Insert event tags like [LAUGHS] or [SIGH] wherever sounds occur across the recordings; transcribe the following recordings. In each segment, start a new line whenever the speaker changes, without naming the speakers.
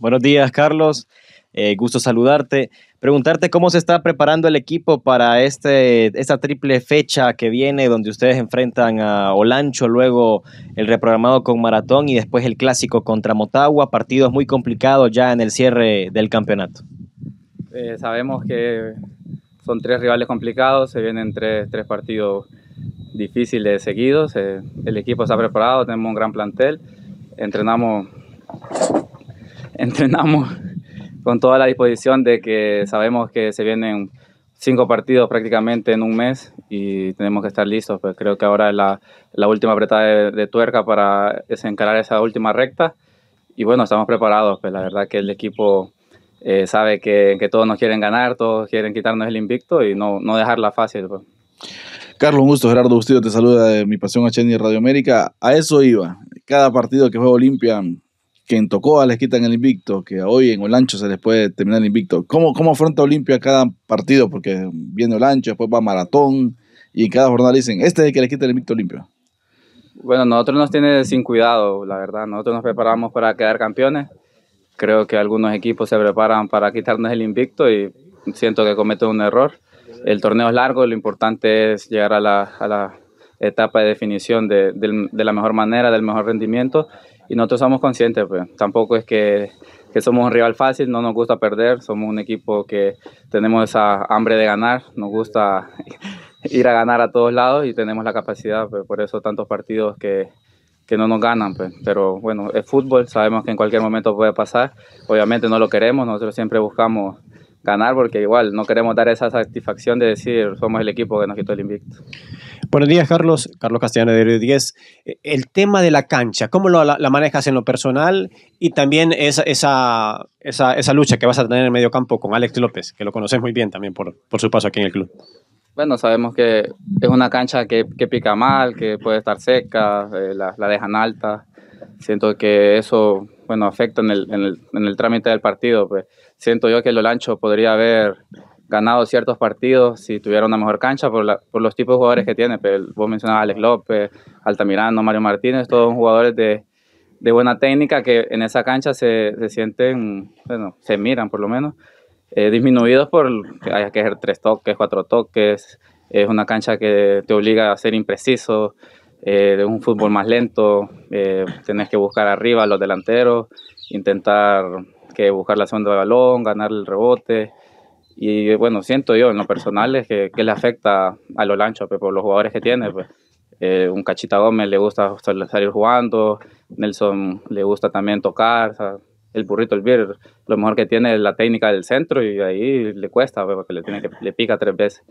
Buenos días, Carlos. Eh, gusto saludarte. Preguntarte cómo se está preparando el equipo para este, esta triple fecha que viene, donde ustedes enfrentan a Olancho, luego el reprogramado con Maratón y después el clásico contra Motagua. Partidos muy complicados ya en el cierre del campeonato. Eh, sabemos que son tres rivales complicados, se vienen tres, tres partidos difíciles seguidos. Eh, el equipo está preparado, tenemos un gran plantel. Entrenamos entrenamos con toda la disposición de que sabemos que se vienen cinco partidos prácticamente en un mes y tenemos que estar listos. Pero pues creo que ahora es la, última apretada de, tuerca para encarar esa última recta. Y bueno, estamos preparados. Pues la verdad que el equipo eh, sabe que, todos nos quieren ganar, todos quieren quitarnos el invicto y no, dejarla fácil. Pues. Carlos, un gusto. Gerardo Bustillo te saluda de Mi Pasión a y Radio América. A eso iba. Cada partido que juega Olimpia que tocó a les quitan el invicto, que hoy en Olancho se les puede terminar el invicto. ¿Cómo, cómo afronta Olimpia cada partido? Porque viene ancho, después va Maratón, y cada jornada dicen, este es el que les quita el invicto Olimpia. Bueno, nosotros nos tiene sin cuidado, la verdad. Nosotros nos preparamos para quedar campeones. Creo que algunos equipos se preparan para quitarnos el invicto y siento que cometen un error. El torneo es largo, lo importante es llegar a la, etapa de definición de la mejor manera, del mejor rendimiento y nosotros somos conscientes, pues tampoco es que, somos un rival fácil, no nos gusta perder, somos un equipo que tenemos esa hambre de ganar, nos gusta [LAUGHS] ir a ganar a todos lados y tenemos la capacidad, pues, por eso tantos partidos que, no nos ganan, pues. pero bueno, es fútbol, sabemos que en cualquier momento puede pasar, obviamente no lo queremos, nosotros siempre buscamos ganar porque igual no queremos dar esa satisfacción de decir somos el equipo que nos quitó el invicto. Buenos días, Carlos. Carlos Castellano de 10. Eh, el tema de la cancha, ¿cómo lo, la, manejas en lo personal? Y también esa, esa, esa, lucha que vas a tener en el medio campo con Alex López, que lo conoces muy bien también por, por su paso aquí en el club. Bueno, sabemos que es una cancha que, que pica mal, que puede estar seca, eh, la, la, dejan alta. Siento que eso, bueno, afecta en el, en el, trámite del partido. Pues. Siento yo que el lancho podría haber ganado ciertos partidos si tuviera una mejor cancha por, los tipos de jugadores que tiene. Pero pues, vos mencionabas a Alex López, Altamirano, Mario Martínez, todos jugadores de, buena técnica que en esa cancha se, sienten, bueno, se miran por lo menos, eh, disminuidos por que hay que hacer tres toques, cuatro toques. Es una cancha que te obliga a ser impreciso, es eh, un fútbol más lento, eh, tenés que buscar arriba a los delanteros, intentar que buscar la segunda de balón, ganar el rebote y bueno, siento yo en lo personal es que, que le afecta a los lanchos pues, por los jugadores que tiene. Pues. Eh, un Cachita Gómez le gusta salir jugando, Nelson le gusta también tocar, el burrito, el beer, lo mejor que tiene es la técnica del centro y ahí le cuesta, pues, porque le, tiene que, le pica tres veces.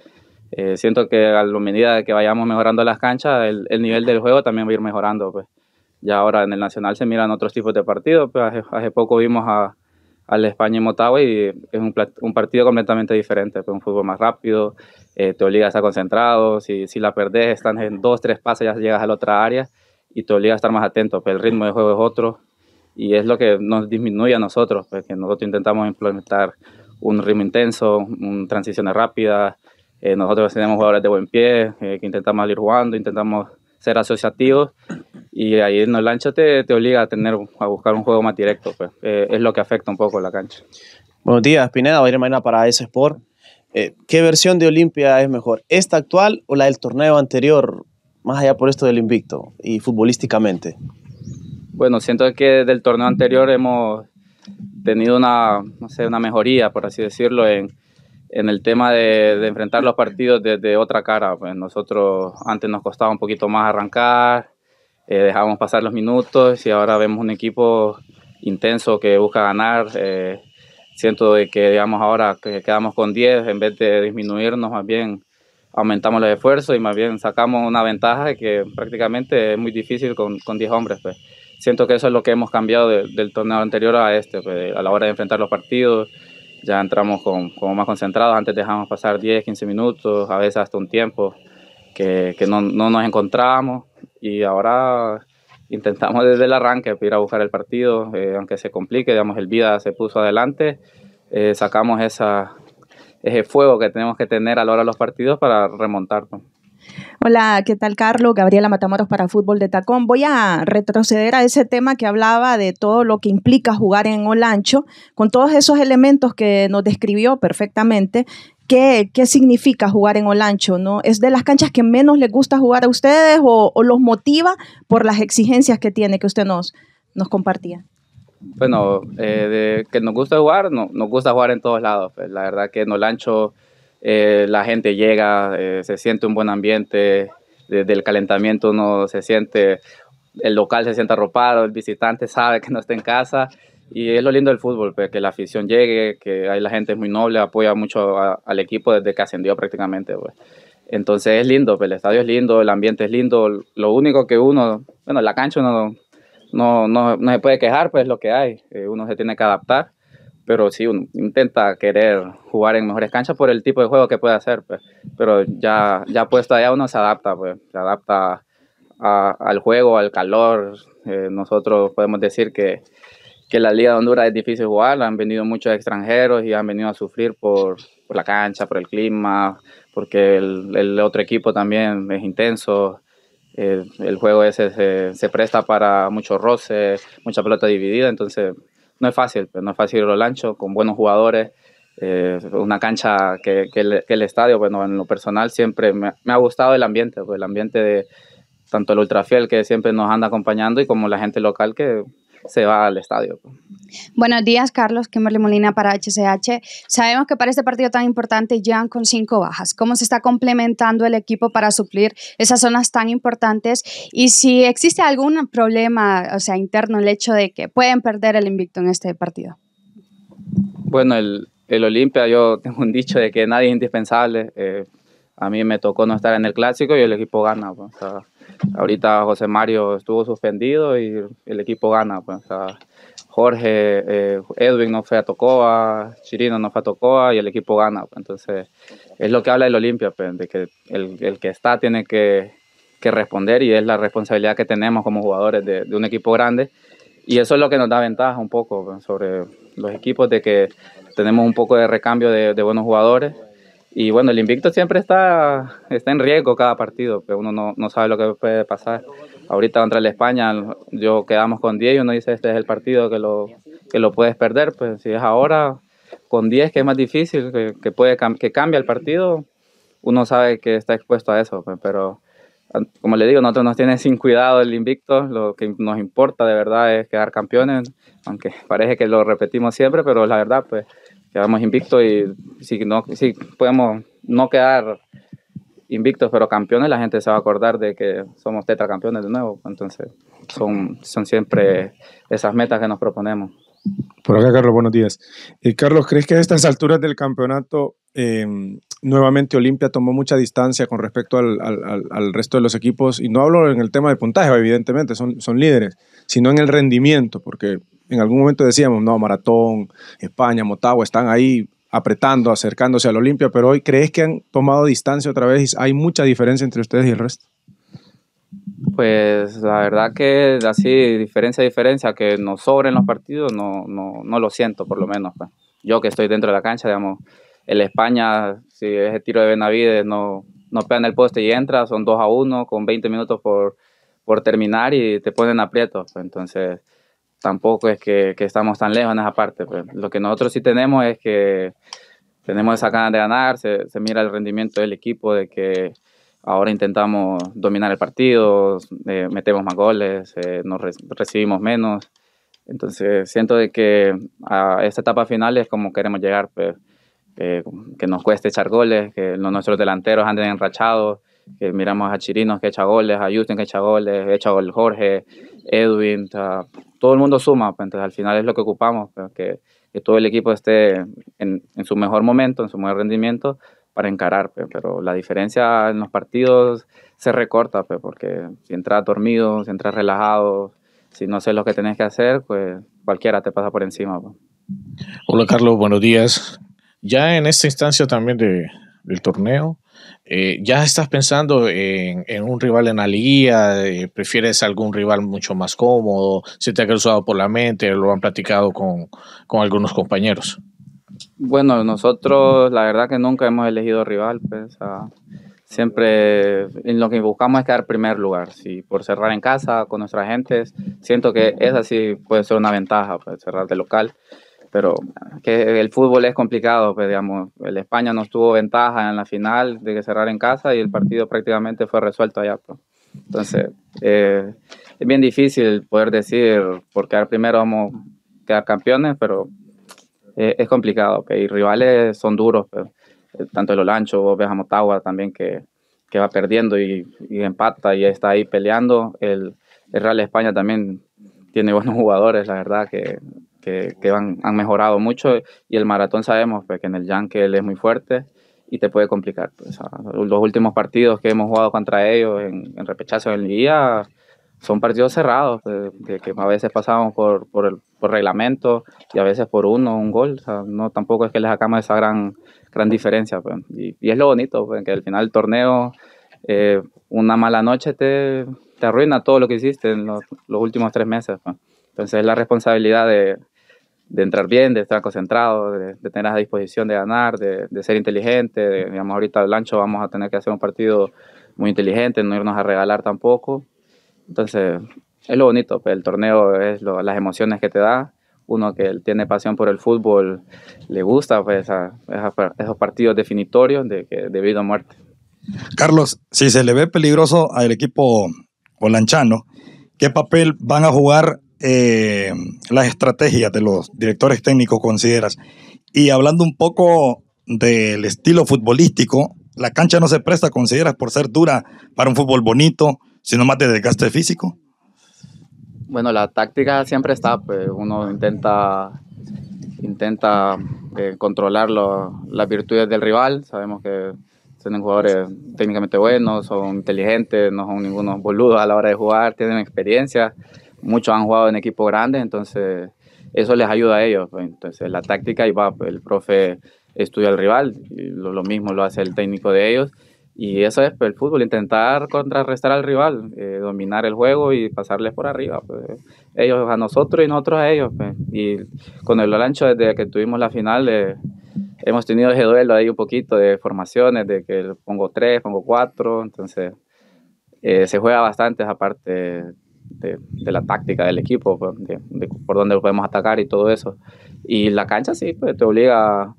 Eh, siento que a la medida que vayamos mejorando las canchas, el, nivel del juego también va a ir mejorando. Pues. Ya ahora en el Nacional se miran otros tipos de partidos, pues, hace poco vimos a, al España y Motagua y es un, un partido completamente diferente, pues un fútbol más rápido, eh, te obliga a estar concentrado, si, si la perdés están en dos, tres pases ya llegas a la otra área y te obliga a estar más atento, pues el ritmo de juego es otro y es lo que nos disminuye a nosotros, porque pues, nosotros intentamos implementar un ritmo intenso, transiciones rápidas, eh, nosotros tenemos jugadores de buen pie, eh, que intentamos ir jugando, intentamos ser asociativos y ahí en el ancho te, obliga a tener a buscar un juego más directo, pues. Eh, es lo que afecta un poco la cancha. Buenos días, Pineda, ir mañana para ese Sport. Eh, ¿Qué versión de Olimpia es mejor? ¿Esta actual o la del torneo anterior? Más allá por esto del invicto y futbolísticamente. Bueno, siento que del torneo anterior hemos tenido una, una mejoría, por así decirlo, en, el tema de, enfrentar los partidos desde otra cara. Pues nosotros antes nos costaba un poquito más arrancar, eh, dejamos pasar los minutos y ahora vemos un equipo intenso que busca ganar. Eh, siento que, digamos, ahora que quedamos con 10, en vez de disminuirnos, más bien aumentamos los esfuerzos y más bien sacamos una ventaja que prácticamente es muy difícil con, con 10 hombres. Pues. Siento que eso es lo que hemos cambiado del torneo anterior a este, pues, a la hora de enfrentar los partidos. Ya entramos con, como más concentrados, antes dejamos pasar 10, 15 minutos, a veces hasta un tiempo que, que no, no nos encontrábamos y ahora intentamos desde el arranque ir a buscar el partido, eh, aunque se complique, digamos, el vida se puso adelante, eh, sacamos esa, ese fuego que tenemos que tener a la hora de los partidos para remontarlo. Hola, ¿qué tal Carlos? Gabriela Matamoros para Fútbol de Tacón. Voy a retroceder a ese tema que hablaba de todo lo que implica jugar en Olancho, con todos esos elementos que nos describió perfectamente. ¿Qué, significa jugar en Olancho? ¿no? ¿Es de las canchas que menos les gusta jugar a ustedes o, los motiva por las exigencias que tiene que usted nos, compartía? Bueno, eh, que nos gusta jugar, no, nos gusta jugar en todos lados. Pues, la verdad que en Olancho eh, la gente llega, eh, se siente un buen ambiente, desde el calentamiento uno se siente, el local se siente arropado, el visitante sabe que no está en casa y es lo lindo del fútbol, pues, que la afición llegue, que ahí la gente es muy noble, apoya mucho al equipo desde que ascendió prácticamente. Pues. Entonces es lindo, pues, el estadio es lindo, el ambiente es lindo. Lo único que uno, bueno, la cancha no, no, no se puede quejar, pues es lo que hay. Eh, uno se tiene que adaptar, pero sí, uno intenta querer jugar en mejores canchas por el tipo de juego que puede hacer. Pues. Pero ya, ya puesto allá uno se adapta, pues, se adapta al juego, al calor. Eh, nosotros podemos decir que que la Liga de Honduras es difícil jugar, han venido muchos extranjeros y han venido a sufrir por, la cancha, por el clima, porque el, otro equipo también es intenso. Eh, el, juego ese se, presta para muchos roces, mucha pelota dividida, entonces no es fácil, pues, no es fácil lo lancho con buenos jugadores. Eh, una cancha que, el, estadio, bueno, en lo personal siempre me, ha gustado el ambiente, pues, el ambiente de tanto el ultrafiel que siempre nos anda acompañando y como la gente local que se va al estadio. Buenos días, Carlos Kimberly Molina para HCH. Sabemos que para este partido tan importante llegan con cinco bajas. ¿Cómo se está complementando el equipo para suplir esas zonas tan importantes? Y si existe algún problema, o sea, interno, el hecho de que pueden perder el invicto en este partido. Bueno, el, el Olimpia, yo [LAUGHS] tengo un dicho de que nadie es indispensable. Eh, a mí me tocó no estar en el clásico y el equipo gana. Pues, Ahorita José Mario estuvo suspendido y el equipo gana. Pues. Jorge, eh, Edwin no fue a Tocoa, Chirino no fue a Tocoa y el equipo gana. Pues. entonces, es lo que habla el Olimpia, pues, de que el, que está tiene que, responder y es la responsabilidad que tenemos como jugadores de, un equipo grande. Y eso es lo que nos da ventaja un poco sobre los equipos de que tenemos un poco de recambio de buenos jugadores y bueno, el invicto siempre está, está en riesgo cada partido, pero uno no, no sabe lo que puede pasar. Ahorita contra el España, yo quedamos con 10 y uno dice, este es el partido que lo, que lo puedes perder. Pues si es ahora, con 10, que es más difícil, que, que puede, que cambia el partido, uno sabe que está expuesto a eso. Pues, pero como le digo, nosotros nos tiene sin cuidado el invicto, lo que nos importa de verdad es quedar campeones, aunque parece que lo repetimos siempre, pero la verdad, pues quedamos invictos y si no si podemos no quedar invictos pero campeones la gente se va a acordar de que somos tetracampeones de nuevo entonces son son siempre esas metas que nos proponemos por acá Carlos buenos días y eh, Carlos crees que a estas alturas del campeonato em, nuevamente Olimpia tomó mucha distancia con respecto al, resto de los equipos y no hablo en el tema de puntaje evidentemente son son líderes sino en el rendimiento porque en algún momento decíamos, no, Maratón, España, Motagua, están ahí apretando, acercándose al Olimpia, pero hoy crees que han tomado distancia otra vez y hay mucha diferencia entre ustedes y el resto. Pues la verdad que así, diferencia, diferencia, que nos sobren los partidos, no, no, no lo siento, por lo menos. Pues. Yo que estoy dentro de la cancha, digamos, el España, si es el tiro de Benavides no, no pega el poste y entra, son 2 a 1 con 20 minutos por, por terminar y te ponen aprietos. Pues. Entonces, tampoco es que, que, estamos tan lejos en esa parte. Pues. Lo que nosotros sí tenemos es que tenemos esa ganas de ganar, se, mira el rendimiento del equipo, de que ahora intentamos dominar el partido, eh, metemos más goles, eh, nos recibimos menos. Entonces siento de que a esta etapa final es como queremos llegar, pues, eh, que nos cueste echar goles, que nuestros delanteros anden enrachados, que miramos a Chirinos que echa goles, a Justin que echa goles, echa gol Jorge, Edwin, todo el mundo suma, pues, entonces al final es lo que ocupamos, pues, que, todo el equipo esté en, su mejor momento, en su mejor rendimiento para encarar, pues, pero la diferencia en los partidos se recorta, porque si entras dormido, si entras relajado, si no sabes lo que tenés que hacer, pues cualquiera te pasa por encima. Hola Carlos, buenos días. Ya en esta instancia también de, del torneo, eh, ya estás pensando en, un rival en la liguilla? Eh, prefieres algún rival mucho más cómodo, se te ha cruzado por la mente, lo han platicado con, algunos compañeros. Bueno, nosotros la verdad que nunca hemos elegido rival, pues, siempre en lo que buscamos es quedar primer lugar, si por cerrar en casa con nuestra gente, siento que esa sí puede ser una ventaja, pues, cerrar de local pero que el fútbol es complicado, pues, digamos, el España no tuvo ventaja en la final de que cerrar en casa y el partido prácticamente fue resuelto allá. Pues. Entonces, eh, es bien difícil poder decir por al primero vamos a quedar campeones, pero eh, es complicado, que pues, y rivales son duros, pues. eh, tanto el Olancho, vos ves también que, que va perdiendo y, empata y está ahí peleando, el Real España también tiene buenos [LAUGHS] jugadores, la verdad que que, han, mejorado mucho y el maratón sabemos pues, que en el Yankee él es muy fuerte y te puede complicar. Pues, los últimos partidos que hemos jugado contra ellos en, en repechazo en día son partidos cerrados, eh, que, a veces pasamos por, por, el, reglamento y a veces por uno, un gol. no, tampoco es que les sacamos esa gran, gran diferencia. Pues, y, es lo bonito, que al final del torneo eh, una mala noche te, te, arruina todo lo que hiciste en los, los últimos tres meses. Entonces es la responsabilidad de, de entrar bien, de estar concentrado, de, tener a disposición de ganar, de, ser inteligente. digamos, ahorita el Lancho vamos a tener que hacer un partido muy inteligente, no irnos a regalar tampoco. Entonces, es lo bonito, pues, el torneo es las emociones que te da. Uno que tiene pasión por el fútbol le gusta pues, esos partidos definitorios de, vida o muerte. Carlos, si se le ve peligroso al equipo Lanchano, ¿qué papel van a jugar eh, las estrategias de los directores técnicos consideras? Y hablando un poco del estilo futbolístico, la cancha no se presta, consideras, por ser dura para un fútbol bonito, sino más de desgaste físico. Bueno, la táctica siempre está, pues uno intenta, intenta eh, controlar las virtudes del rival, sabemos que tienen jugadores técnicamente buenos, son inteligentes, no son ningunos boludos a la hora de jugar, tienen experiencia muchos han jugado en equipos grandes, entonces eso les ayuda a ellos. Pues. Entonces la táctica y va, el profe estudia al rival, lo, lo, mismo lo hace el técnico de ellos. Y eso es pues, el fútbol, intentar contrarrestar al rival, eh, dominar el juego y pasarles por arriba. Pues, ellos a nosotros y nosotros a ellos. Y con el Olancho, desde que tuvimos la final, eh, hemos tenido ese duelo ahí un poquito de formaciones, de que pongo tres, pongo cuatro. Entonces, eh, se juega bastante aparte de, la táctica del equipo, pues, de, por dónde podemos atacar y todo eso. Y la cancha sí, pues te obliga,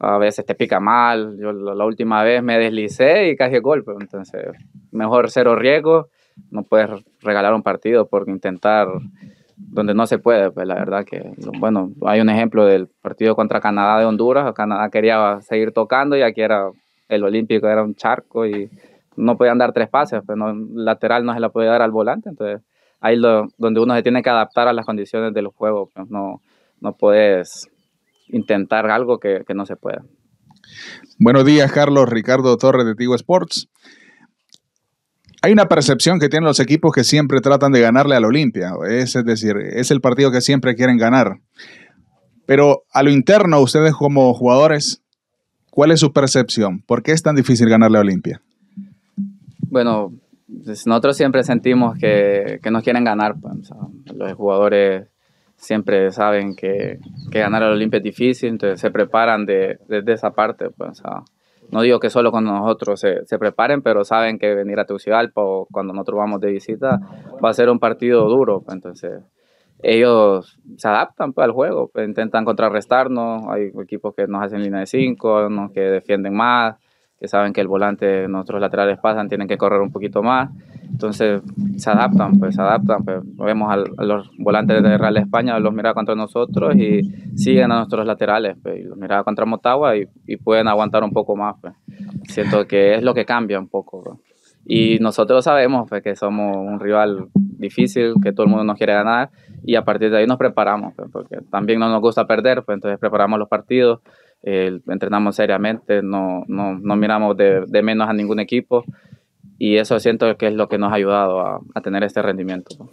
a veces te pica mal, yo la, última vez me deslicé y casi golpe, pues, entonces mejor cero riesgo, no puedes regalar un partido porque intentar donde no se puede, pues la verdad que, bueno, hay un ejemplo del partido contra Canadá de Honduras, Canadá quería seguir tocando y aquí era el Olímpico, era un charco y no podían dar tres pases, pues no, lateral no se la podía dar al volante, entonces ahí lo, donde uno se tiene que adaptar a las condiciones del juego. Pues, no, no puedes intentar algo que, no se pueda. Buenos días, Carlos. Ricardo Torres de Tigo Sports. Hay una percepción que tienen los equipos que siempre tratan de ganarle al Olimpia, es, es decir, es el partido que siempre quieren ganar. Pero a lo interno, ustedes como jugadores, ¿cuál es su percepción? ¿Por qué es tan difícil ganarle a Olimpia? Bueno, pues nosotros siempre sentimos que, que nos quieren ganar. Pues, los jugadores siempre saben que, que ganar al Olimpia es difícil, entonces se preparan de, desde esa parte. Pues, no digo que solo cuando nosotros se, se, preparen, pero saben que venir a Tegucigalpa o cuando nosotros vamos de visita va a ser un partido duro. Pues, entonces ellos se adaptan pues, al juego, intentan contrarrestarnos. Hay equipos que nos hacen línea de 5, que defienden más que saben que el volante, nuestros laterales pasan, tienen que correr un poquito más. Entonces se adaptan, pues se adaptan. Pues. Vemos a los volantes de Real España, los mira contra nosotros y siguen a nuestros laterales. Pues. los mira contra Motagua y, pueden aguantar un poco más. Pues. Siento que es lo que cambia un poco. Pues. Y nosotros sabemos pues, que somos un rival difícil, que todo el mundo nos quiere ganar y a partir de ahí nos preparamos, pues, porque también no nos gusta perder, pues, entonces preparamos los partidos, entrenamos seriamente, no, no, no miramos de, menos a ningún equipo y eso siento que es lo que nos ha ayudado a, a tener este rendimiento.